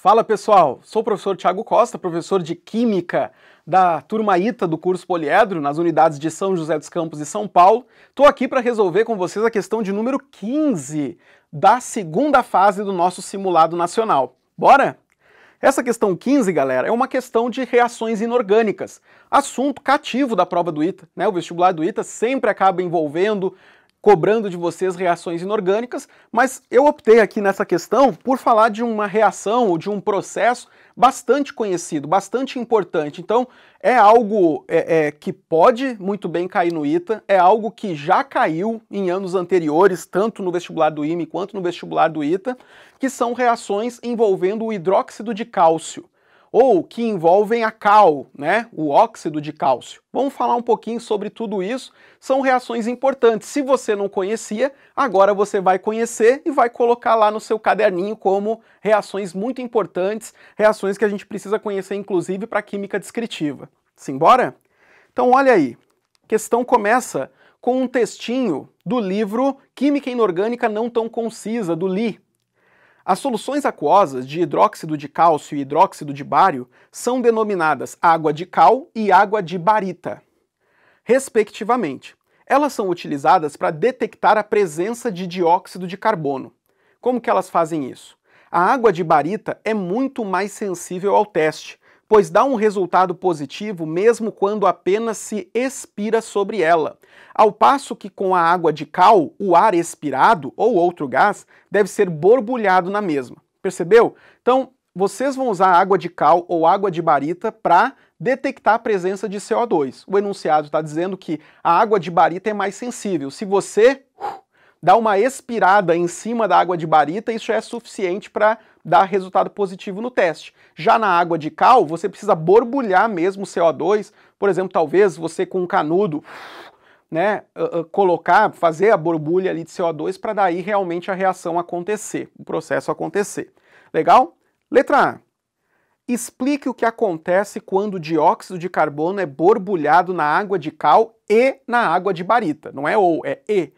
Fala pessoal, sou o professor Tiago Costa, professor de Química da turma ITA do curso Poliedro, nas unidades de São José dos Campos e São Paulo. Estou aqui para resolver com vocês a questão de número 15 da segunda fase do nosso simulado nacional. Bora? Essa questão 15, galera, é uma questão de reações inorgânicas, assunto cativo da prova do ITA, né? O vestibular do ITA sempre acaba envolvendo cobrando de vocês reações inorgânicas, mas eu optei aqui nessa questão por falar de uma reação ou de um processo bastante conhecido, bastante importante. Então, é algo é, é, que pode muito bem cair no ITA, é algo que já caiu em anos anteriores, tanto no vestibular do IME quanto no vestibular do ITA, que são reações envolvendo o hidróxido de cálcio ou que envolvem a cal, né, o óxido de cálcio. Vamos falar um pouquinho sobre tudo isso, são reações importantes. Se você não conhecia, agora você vai conhecer e vai colocar lá no seu caderninho como reações muito importantes, reações que a gente precisa conhecer inclusive para química descritiva. Simbora? Então olha aí, a questão começa com um textinho do livro Química Inorgânica Não Tão Concisa, do Lee, as soluções aquosas de hidróxido de cálcio e hidróxido de bário são denominadas água de cal e água de barita, respectivamente. Elas são utilizadas para detectar a presença de dióxido de carbono. Como que elas fazem isso? A água de barita é muito mais sensível ao teste, pois dá um resultado positivo mesmo quando apenas se expira sobre ela. Ao passo que com a água de cal, o ar expirado ou outro gás deve ser borbulhado na mesma. Percebeu? Então, vocês vão usar água de cal ou água de barita para detectar a presença de CO2. O enunciado está dizendo que a água de barita é mais sensível. Se você dá uma expirada em cima da água de barita, isso é suficiente para dar resultado positivo no teste. Já na água de cal, você precisa borbulhar mesmo o CO2, por exemplo, talvez você com um canudo, né, ah, ah, colocar, fazer a borbulha ali de CO2 para daí realmente a reação acontecer, o processo acontecer. Legal? Letra A. Explique o que acontece quando o dióxido de carbono é borbulhado na água de cal e na água de barita. Não é ou, é e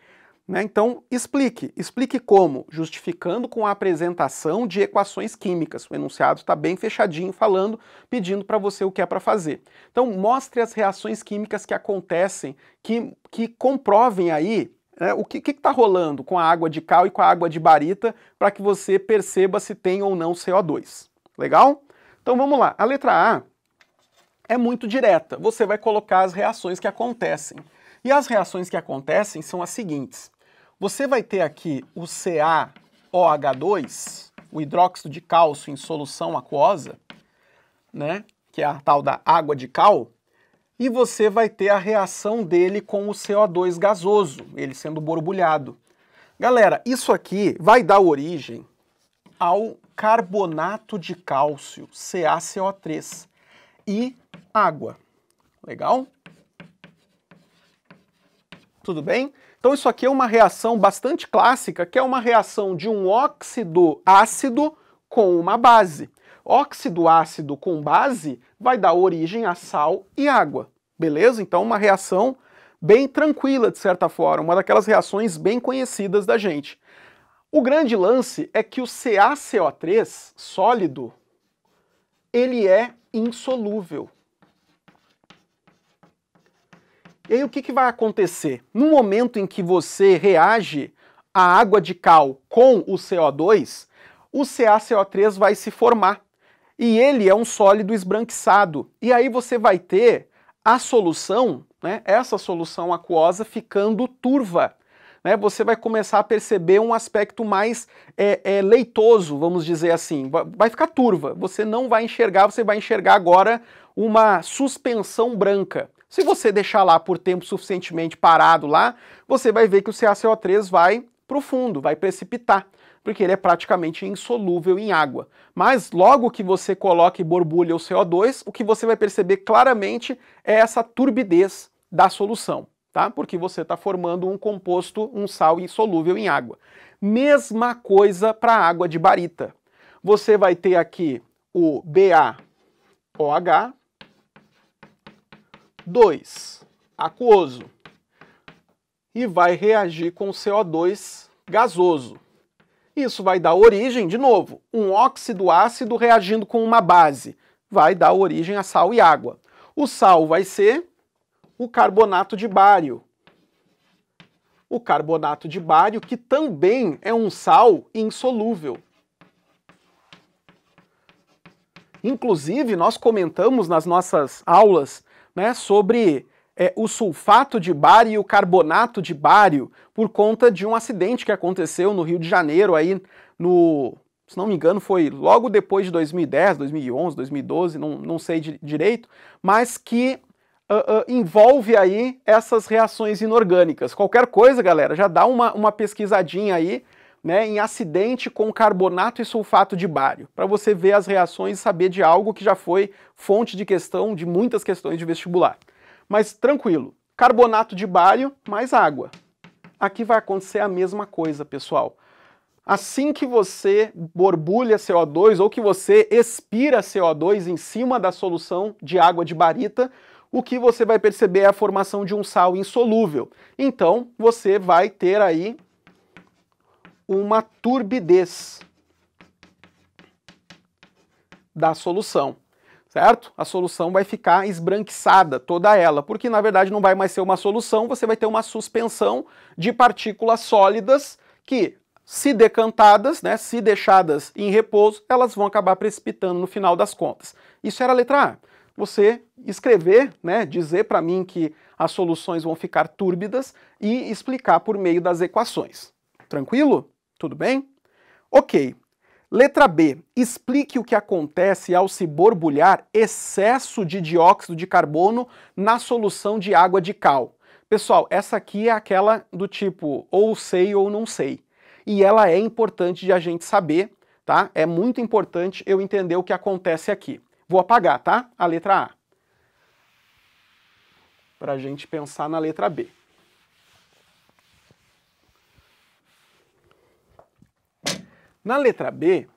né? Então, explique. Explique como? Justificando com a apresentação de equações químicas. O enunciado está bem fechadinho, falando, pedindo para você o que é para fazer. Então, mostre as reações químicas que acontecem, que, que comprovem aí né, o que está rolando com a água de cal e com a água de barita, para que você perceba se tem ou não CO2. Legal? Então, vamos lá. A letra A é muito direta. Você vai colocar as reações que acontecem. E as reações que acontecem são as seguintes. Você vai ter aqui o CaOH2, o hidróxido de cálcio em solução aquosa, né, que é a tal da água de cal, e você vai ter a reação dele com o CO2 gasoso, ele sendo borbulhado. Galera, isso aqui vai dar origem ao carbonato de cálcio, CaCO3, e água. Legal? Tudo bem? Então isso aqui é uma reação bastante clássica, que é uma reação de um óxido ácido com uma base. Óxido ácido com base vai dar origem a sal e água, beleza? Então uma reação bem tranquila, de certa forma, uma daquelas reações bem conhecidas da gente. O grande lance é que o CaCO3 sólido ele é insolúvel. E aí o que, que vai acontecer? No momento em que você reage a água de cal com o CO2, o CaCO3 vai se formar. E ele é um sólido esbranquiçado. E aí você vai ter a solução, né, essa solução aquosa ficando turva. Né, você vai começar a perceber um aspecto mais é, é, leitoso, vamos dizer assim. Vai ficar turva. Você não vai enxergar, você vai enxergar agora uma suspensão branca. Se você deixar lá por tempo suficientemente parado lá, você vai ver que o CaCO3 vai para o fundo, vai precipitar, porque ele é praticamente insolúvel em água. Mas logo que você coloque borbulha o CO2, o que você vai perceber claramente é essa turbidez da solução, tá? Porque você está formando um composto, um sal insolúvel em água. Mesma coisa para a água de barita. Você vai ter aqui o BaOH, 2, aquoso, e vai reagir com CO2 gasoso. Isso vai dar origem, de novo, um óxido ácido reagindo com uma base. Vai dar origem a sal e água. O sal vai ser o carbonato de bário. O carbonato de bário, que também é um sal insolúvel. Inclusive, nós comentamos nas nossas aulas né, sobre é, o sulfato de bário e o carbonato de bário por conta de um acidente que aconteceu no Rio de Janeiro aí no, se não me engano, foi logo depois de 2010, 2011, 2012, não, não sei de, direito, mas que uh, uh, envolve aí essas reações inorgânicas. Qualquer coisa, galera, já dá uma, uma pesquisadinha aí né, em acidente com carbonato e sulfato de bário, para você ver as reações e saber de algo que já foi fonte de questão de muitas questões de vestibular. Mas tranquilo, carbonato de bário mais água. Aqui vai acontecer a mesma coisa, pessoal. Assim que você borbulha CO2 ou que você expira CO2 em cima da solução de água de barita, o que você vai perceber é a formação de um sal insolúvel. Então, você vai ter aí uma turbidez da solução, certo? A solução vai ficar esbranquiçada toda ela, porque na verdade não vai mais ser uma solução, você vai ter uma suspensão de partículas sólidas que, se decantadas, né, se deixadas em repouso, elas vão acabar precipitando no final das contas. Isso era a letra A. Você escrever, né, dizer para mim que as soluções vão ficar túrbidas e explicar por meio das equações. Tranquilo? Tudo bem? Ok. Letra B. Explique o que acontece ao se borbulhar excesso de dióxido de carbono na solução de água de cal. Pessoal, essa aqui é aquela do tipo ou sei ou não sei. E ela é importante de a gente saber, tá? É muito importante eu entender o que acontece aqui. Vou apagar, tá? A letra A. Para a gente pensar na letra B. Na letra B,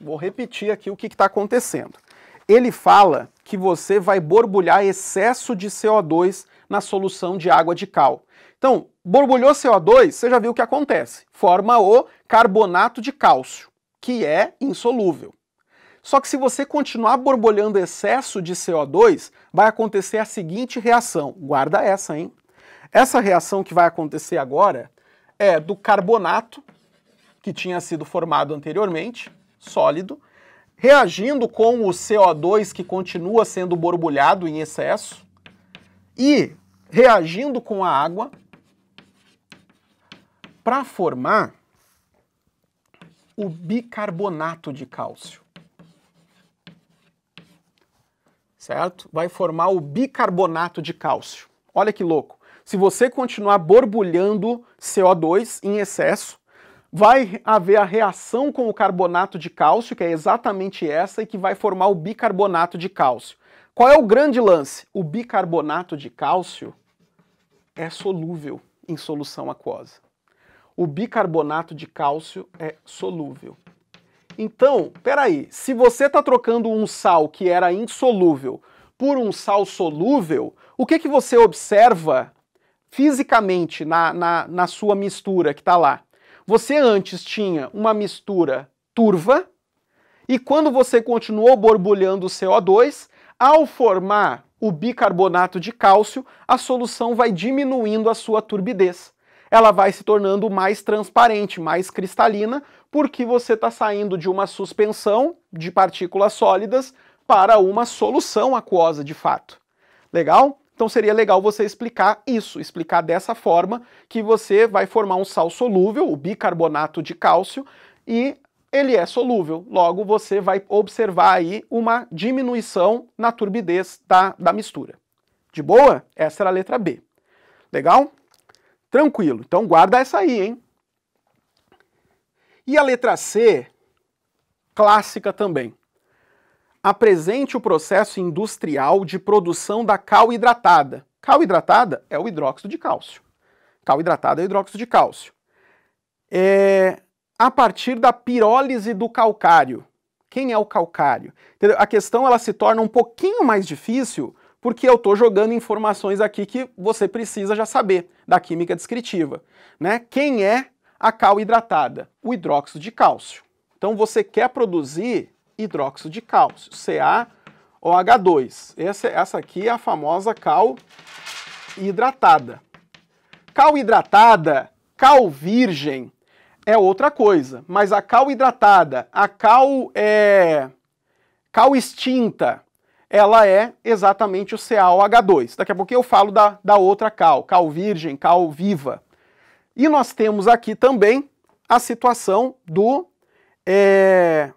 vou repetir aqui o que está acontecendo. Ele fala que você vai borbulhar excesso de CO2 na solução de água de cal. Então, borbulhou CO2, você já viu o que acontece. Forma o carbonato de cálcio, que é insolúvel. Só que se você continuar borbulhando excesso de CO2, vai acontecer a seguinte reação. Guarda essa, hein? Essa reação que vai acontecer agora é do carbonato que tinha sido formado anteriormente, sólido, reagindo com o CO2 que continua sendo borbulhado em excesso e reagindo com a água para formar o bicarbonato de cálcio. Certo? Vai formar o bicarbonato de cálcio. Olha que louco. Se você continuar borbulhando CO2 em excesso, vai haver a reação com o carbonato de cálcio, que é exatamente essa, e que vai formar o bicarbonato de cálcio. Qual é o grande lance? O bicarbonato de cálcio é solúvel em solução aquosa. O bicarbonato de cálcio é solúvel. Então, peraí, se você está trocando um sal que era insolúvel por um sal solúvel, o que, que você observa fisicamente na, na, na sua mistura que está lá? Você antes tinha uma mistura turva, e quando você continuou borbulhando o CO2, ao formar o bicarbonato de cálcio, a solução vai diminuindo a sua turbidez. Ela vai se tornando mais transparente, mais cristalina, porque você está saindo de uma suspensão de partículas sólidas para uma solução aquosa de fato. Legal? Então seria legal você explicar isso, explicar dessa forma que você vai formar um sal solúvel, o bicarbonato de cálcio, e ele é solúvel. Logo, você vai observar aí uma diminuição na turbidez da, da mistura. De boa? Essa era a letra B. Legal? Tranquilo. Então guarda essa aí, hein? E a letra C, clássica também apresente o processo industrial de produção da cal hidratada. Cal hidratada é o hidróxido de cálcio. Cal hidratada é o hidróxido de cálcio. É a partir da pirólise do calcário. Quem é o calcário? Entendeu? A questão ela se torna um pouquinho mais difícil porque eu estou jogando informações aqui que você precisa já saber da química descritiva. Né? Quem é a cal hidratada? O hidróxido de cálcio. Então você quer produzir hidróxido de cálcio, CaOH2. Essa, essa aqui é a famosa cal hidratada. Cal hidratada, cal virgem, é outra coisa, mas a cal hidratada, a cal, é, cal extinta, ela é exatamente o CaOH2. Daqui a pouco eu falo da, da outra cal, cal virgem, cal viva. E nós temos aqui também a situação do é,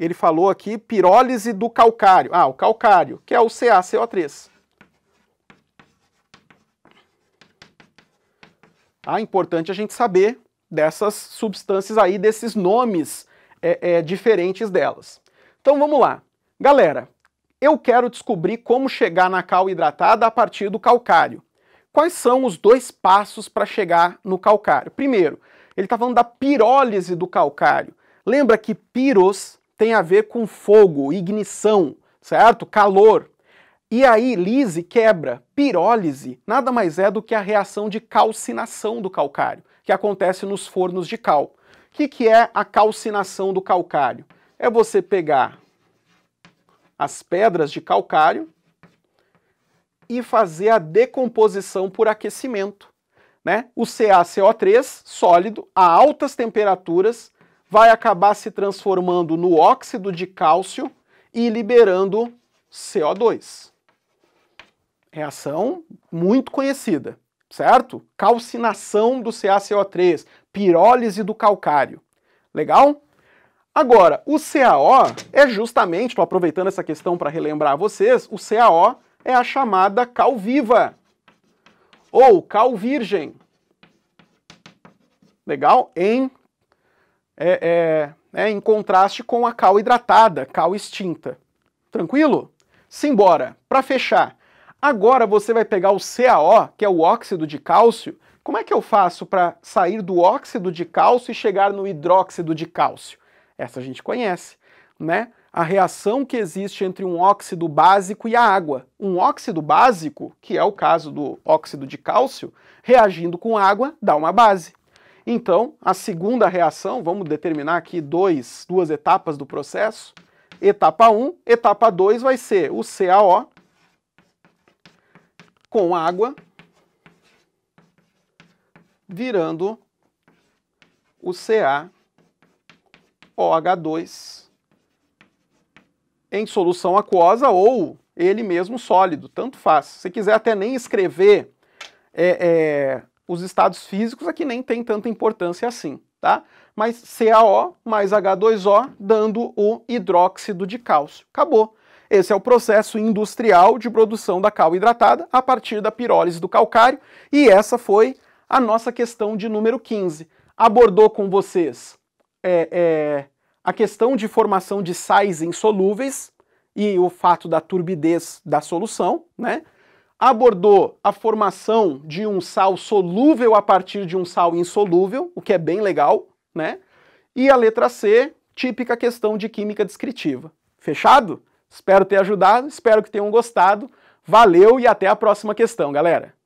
ele falou aqui pirólise do calcário. Ah, o calcário, que é o CaCO3. Ah, é importante a gente saber dessas substâncias aí, desses nomes é, é, diferentes delas. Então vamos lá. Galera, eu quero descobrir como chegar na cal hidratada a partir do calcário. Quais são os dois passos para chegar no calcário? Primeiro, ele está falando da pirólise do calcário. Lembra que piros tem a ver com fogo, ignição, certo? Calor. E aí, lise quebra. Pirólise nada mais é do que a reação de calcinação do calcário, que acontece nos fornos de cal. O que, que é a calcinação do calcário? É você pegar as pedras de calcário e fazer a decomposição por aquecimento. Né? O CaCO3 sólido a altas temperaturas vai acabar se transformando no óxido de cálcio e liberando CO2. Reação muito conhecida, certo? Calcinação do CaCO3, pirólise do calcário. Legal? Agora, o CaO é justamente, estou aproveitando essa questão para relembrar a vocês, o CaO é a chamada cal viva ou cal virgem. Legal? Em é, é, é, em contraste com a cal hidratada, cal extinta. Tranquilo? Simbora! Para fechar, agora você vai pegar o CaO, que é o óxido de cálcio. Como é que eu faço para sair do óxido de cálcio e chegar no hidróxido de cálcio? Essa a gente conhece, né? A reação que existe entre um óxido básico e a água. Um óxido básico, que é o caso do óxido de cálcio, reagindo com água dá uma base. Então, a segunda reação, vamos determinar aqui dois, duas etapas do processo. Etapa 1, etapa 2 vai ser o CaO com água virando o CaOH2 em solução aquosa ou ele mesmo sólido, tanto faz. Se quiser até nem escrever é, é, os estados físicos aqui nem tem tanta importância assim, tá? Mas CaO mais H2O dando o hidróxido de cálcio. Acabou. Esse é o processo industrial de produção da cal hidratada a partir da pirólise do calcário, e essa foi a nossa questão de número 15. Abordou com vocês é, é, a questão de formação de sais insolúveis e o fato da turbidez da solução, né? abordou a formação de um sal solúvel a partir de um sal insolúvel, o que é bem legal, né? E a letra C, típica questão de química descritiva. Fechado? Espero ter ajudado, espero que tenham gostado. Valeu e até a próxima questão, galera!